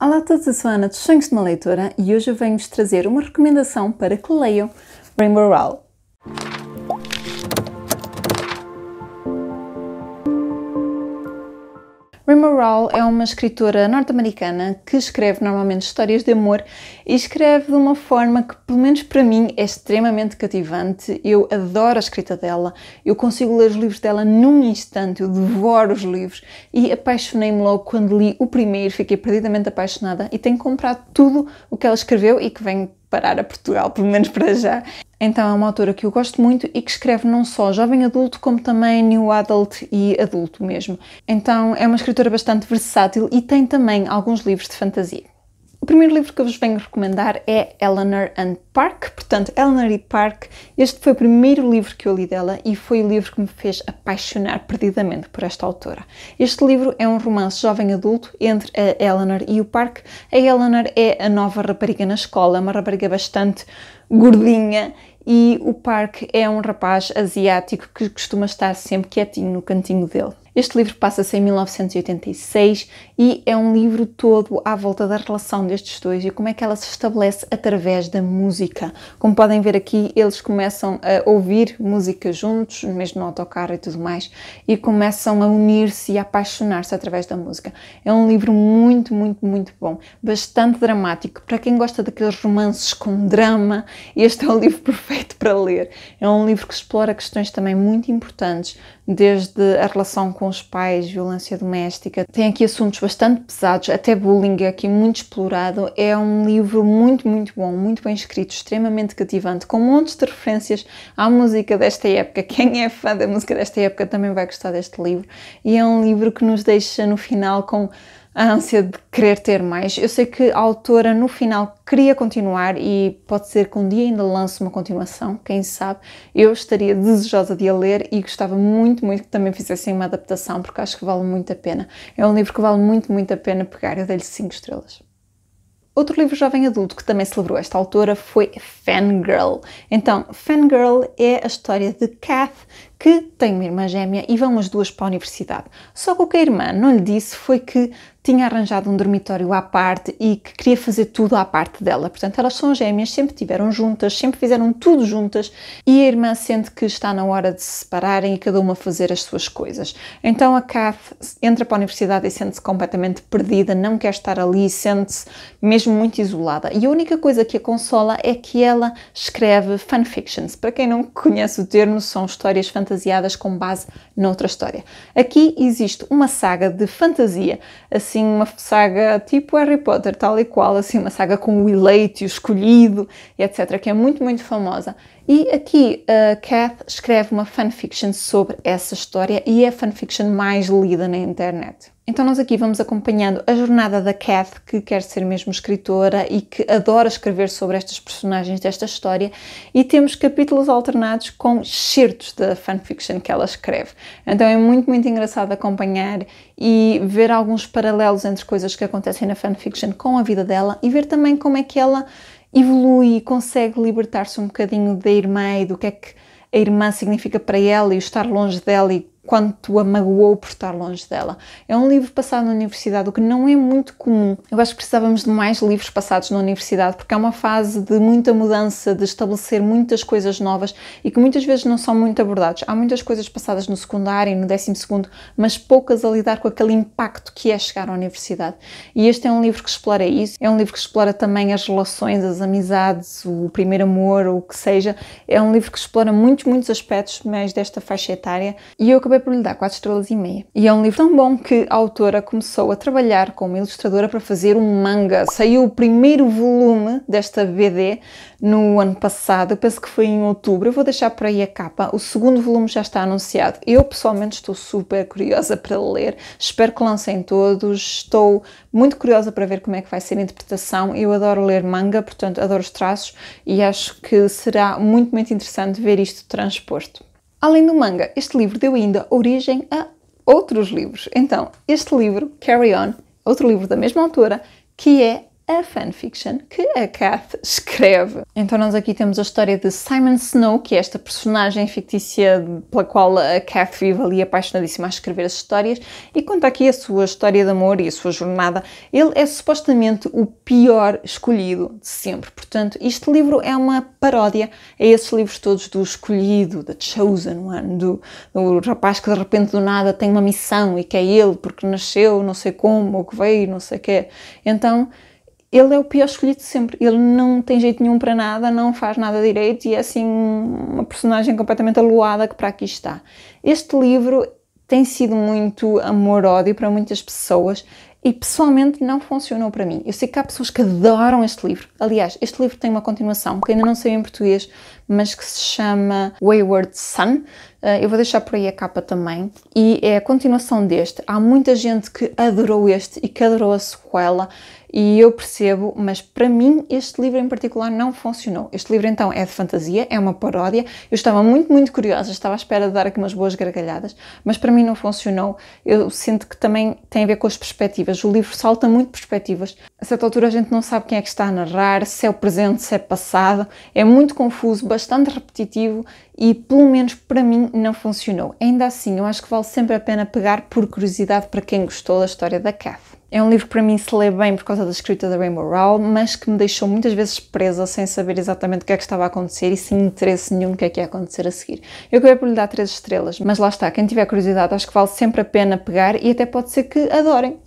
Olá a todos, eu sou Ana dos Sonhos de uma Leitora e hoje eu venho-vos trazer uma recomendação para que leiam Rainbow Rowell. Rima Rowell é uma escritora norte-americana que escreve normalmente histórias de amor e escreve de uma forma que, pelo menos para mim, é extremamente cativante. Eu adoro a escrita dela, eu consigo ler os livros dela num instante, eu devoro os livros e apaixonei-me logo quando li o primeiro, fiquei perdidamente apaixonada e tenho comprado tudo o que ela escreveu e que venho parar a Portugal, pelo menos para já. Então é uma autora que eu gosto muito e que escreve não só jovem adulto, como também new adult e adulto mesmo. Então é uma escritora bastante versátil e tem também alguns livros de fantasia primeiro livro que eu vos venho recomendar é Eleanor and Park, portanto, Eleanor e Park. Este foi o primeiro livro que eu li dela e foi o livro que me fez apaixonar perdidamente por esta autora. Este livro é um romance jovem adulto entre a Eleanor e o Park. A Eleanor é a nova rapariga na escola, uma rapariga bastante gordinha e o Park é um rapaz asiático que costuma estar sempre quietinho no cantinho dele. Este livro passa-se em 1986 e é um livro todo à volta da relação destes dois e como é que ela se estabelece através da música. Como podem ver aqui, eles começam a ouvir música juntos, mesmo no autocarro e tudo mais, e começam a unir-se e a apaixonar-se através da música. É um livro muito, muito, muito bom, bastante dramático. Para quem gosta daqueles romances com drama, este é o livro perfeito para ler. É um livro que explora questões também muito importantes, desde a relação com com os pais, violência doméstica, tem aqui assuntos bastante pesados, até bullying é aqui muito explorado. É um livro muito, muito bom, muito bem escrito, extremamente cativante, com montes de referências à música desta época. Quem é fã da música desta época também vai gostar deste livro. E é um livro que nos deixa no final com a ânsia de querer ter mais. Eu sei que a autora no final queria continuar e pode ser que um dia ainda lance uma continuação, quem sabe. Eu estaria desejosa de a ler e gostava muito, muito que também fizessem uma adaptação, porque acho que vale muito a pena. É um livro que vale muito, muito a pena pegar. Eu dei-lhe 5 estrelas. Outro livro jovem adulto que também celebrou esta autora foi Fangirl. Então, Fangirl é a história de Kath, que tem uma irmã gêmea e vão as duas para a universidade. Só que o que a irmã não lhe disse foi que tinha arranjado um dormitório à parte e que queria fazer tudo à parte dela. Portanto, elas são gêmeas, sempre tiveram juntas, sempre fizeram tudo juntas e a irmã sente que está na hora de se separarem e cada uma fazer as suas coisas. Então a Kath entra para a universidade e sente-se completamente perdida, não quer estar ali, sente-se mesmo muito isolada. E a única coisa que a consola é que ela escreve fanfictions. Para quem não conhece o termo, são histórias fantasiadas com base noutra história. Aqui existe uma saga de fantasia assim assim uma saga tipo Harry Potter, tal e qual, assim, uma saga com o eleito e o escolhido, e etc., que é muito, muito famosa. E aqui a uh, Kath escreve uma fanfiction sobre essa história e é a fanfiction mais lida na internet. Então, nós aqui vamos acompanhando a jornada da Kath, que quer ser mesmo escritora e que adora escrever sobre estas personagens desta história, e temos capítulos alternados com certos da fanfiction que ela escreve. Então, é muito, muito engraçado acompanhar e ver alguns paralelos entre coisas que acontecem na fanfiction com a vida dela e ver também como é que ela evolui e consegue libertar-se um bocadinho da irmã e do que é que a irmã significa para ela e o estar longe dela e quanto a magoou por estar longe dela. É um livro passado na universidade, o que não é muito comum. Eu acho que precisávamos de mais livros passados na universidade, porque é uma fase de muita mudança, de estabelecer muitas coisas novas e que muitas vezes não são muito abordados. Há muitas coisas passadas no secundário e no décimo segundo, mas poucas a lidar com aquele impacto que é chegar à universidade. E este é um livro que explora isso. É um livro que explora também as relações, as amizades, o primeiro amor, ou o que seja. É um livro que explora muitos, muitos aspectos mais desta faixa etária. E eu acabei acabei por lhe dar 4 estrelas e meia. E é um livro tão bom que a autora começou a trabalhar como ilustradora para fazer um manga. Saiu o primeiro volume desta BD no ano passado, penso que foi em outubro. Eu vou deixar por aí a capa. O segundo volume já está anunciado. Eu pessoalmente estou super curiosa para ler. Espero que lancem todos. Estou muito curiosa para ver como é que vai ser a interpretação. Eu adoro ler manga, portanto adoro os traços e acho que será muito, muito interessante ver isto transposto. Além do manga, este livro deu ainda origem a outros livros. Então, este livro, Carry On, outro livro da mesma autora, que é é a fanfiction que a Kath escreve. Então nós aqui temos a história de Simon Snow, que é esta personagem fictícia pela qual a Kath vive ali apaixonadíssima a escrever as histórias e conta aqui a sua história de amor e a sua jornada. Ele é supostamente o pior escolhido de sempre. Portanto, este livro é uma paródia a esses livros todos do escolhido, da Chosen One, do, do rapaz que de repente do nada tem uma missão e que é ele porque nasceu não sei como ou que veio não sei o quê. Então ele é o pior escolhido de sempre. Ele não tem jeito nenhum para nada, não faz nada direito e é assim uma personagem completamente aloada que para aqui está. Este livro tem sido muito amor-ódio para muitas pessoas e pessoalmente não funcionou para mim. Eu sei que há pessoas que adoram este livro. Aliás, este livro tem uma continuação que ainda não sei em português, mas que se chama Wayward Son. Eh, eu vou deixar por aí a capa também. E é a continuação deste. Há muita gente que adorou este e que adorou a sequela e eu percebo, mas para mim este livro em particular não funcionou. Este livro então é de fantasia, é uma paródia. Eu estava muito, muito curiosa, estava à espera de dar aqui umas boas gargalhadas, mas para mim não funcionou. Eu sinto que também tem a ver com as perspectivas. O livro salta muito perspectivas. A certa altura a gente não sabe quem é que está a narrar, se é o presente, se é passado. É muito confuso, bastante repetitivo e pelo menos para mim não funcionou. Ainda assim, eu acho que vale sempre a pena pegar por curiosidade para quem gostou da história da Kath. É um livro que para mim se lê bem por causa da escrita da Rainbow Rowell, mas que me deixou muitas vezes presa sem saber exatamente o que é que estava a acontecer e sem interesse nenhum no que é que ia acontecer a seguir. Eu acabei por lhe dar três estrelas, mas lá está, quem tiver curiosidade acho que vale sempre a pena pegar e até pode ser que adorem.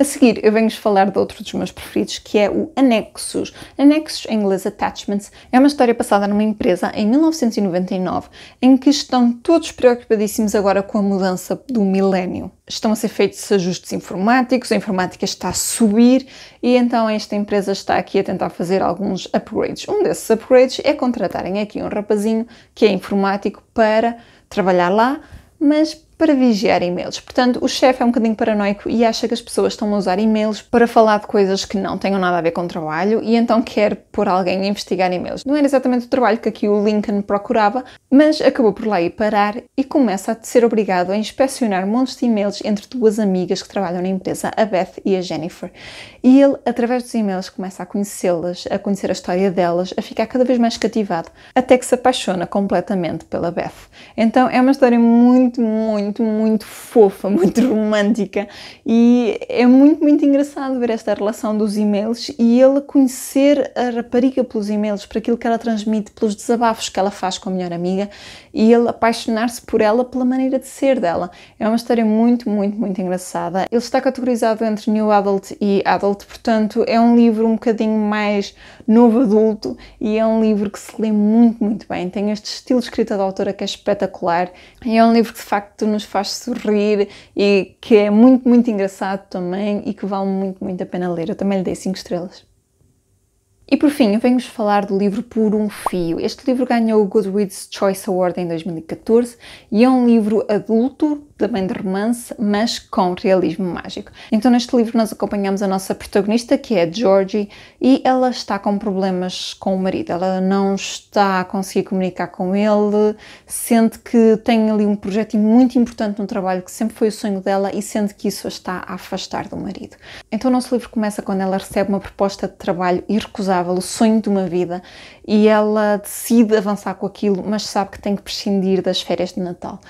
A seguir, eu venho-vos falar de outro dos meus preferidos, que é o Annexos. Annexos, em inglês Attachments, é uma história passada numa empresa em 1999, em que estão todos preocupadíssimos agora com a mudança do milénio. Estão a ser feitos ajustes informáticos, a informática está a subir e então esta empresa está aqui a tentar fazer alguns upgrades. Um desses upgrades é contratarem aqui um rapazinho que é informático para trabalhar lá, mas para vigiar e-mails. Portanto, o chefe é um bocadinho paranoico e acha que as pessoas estão a usar e-mails para falar de coisas que não tenham nada a ver com o trabalho e então quer pôr alguém a investigar e-mails. Não era exatamente o trabalho que aqui o Lincoln procurava, mas acabou por lá ir parar e começa a ser obrigado a inspecionar montes de e-mails entre duas amigas que trabalham na empresa, a Beth e a Jennifer. E ele, através dos e-mails, começa a conhecê-las, a conhecer a história delas, a ficar cada vez mais cativado, até que se apaixona completamente pela Beth. Então é uma história muito, muito muito, muito fofa, muito romântica e é muito, muito engraçado ver esta relação dos e-mails e ele conhecer a rapariga pelos e-mails, por aquilo que ela transmite, pelos desabafos que ela faz com a melhor amiga e ele apaixonar-se por ela, pela maneira de ser dela. É uma história muito, muito, muito engraçada. Ele está categorizado entre New Adult e Adult, portanto é um livro um bocadinho mais novo adulto e é um livro que se lê muito, muito bem. Tem este estilo de escrita da autora que é espetacular e é um livro que de facto nos nos faz sorrir e que é muito, muito engraçado também e que vale muito, muito a pena ler. Eu também lhe dei 5 estrelas. E por fim, vamos venho-vos falar do livro Por um Fio. Este livro ganhou o Goodreads Choice Award em 2014 e é um livro adulto também de romance, mas com realismo mágico. Então, neste livro, nós acompanhamos a nossa protagonista, que é Georgie, e ela está com problemas com o marido. Ela não está a conseguir comunicar com ele, sente que tem ali um projeto muito importante no trabalho que sempre foi o sonho dela e sente que isso a está a afastar do marido. Então, o nosso livro começa quando ela recebe uma proposta de trabalho irrecusável, o sonho de uma vida, e ela decide avançar com aquilo, mas sabe que tem que prescindir das férias de Natal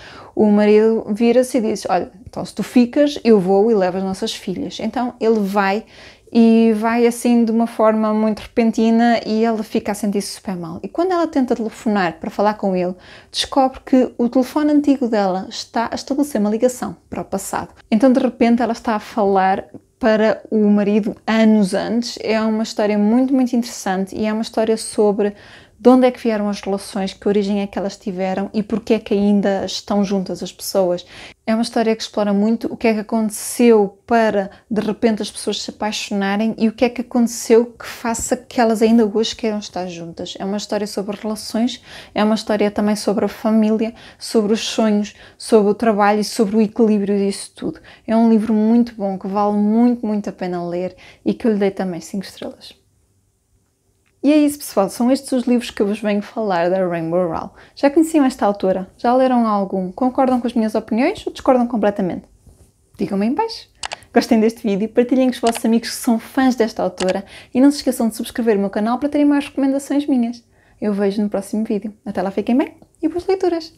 o marido vira-se e diz: Olha, então se tu ficas, eu vou e levo as nossas filhas. Então ele vai e vai assim de uma forma muito repentina e ela fica a sentir-se super mal. E quando ela tenta telefonar para falar com ele, descobre que o telefone antigo dela está a estabelecer uma ligação para o passado. Então de repente ela está a falar para o marido anos antes. É uma história muito, muito interessante e é uma história sobre de onde é que vieram as relações, que origem é que elas tiveram e porque é que ainda estão juntas as pessoas. É uma história que explora muito o que é que aconteceu para de repente as pessoas se apaixonarem e o que é que aconteceu que faça que elas ainda hoje queiram estar juntas. É uma história sobre relações, é uma história também sobre a família, sobre os sonhos, sobre o trabalho e sobre o equilíbrio disso tudo. É um livro muito bom que vale muito, muito a pena ler e que eu lhe dei também 5 estrelas. E é isso, pessoal. São estes os livros que eu vos venho falar da Rainbow Rowell. Já conheciam esta autora? Já leram algum? Concordam com as minhas opiniões ou discordam completamente? Digam-me em baixo. Gostem deste vídeo, partilhem com os vossos amigos que são fãs desta autora e não se esqueçam de subscrever o meu canal para terem mais recomendações minhas. Eu vejo no próximo vídeo. Até lá fiquem bem e boas leituras!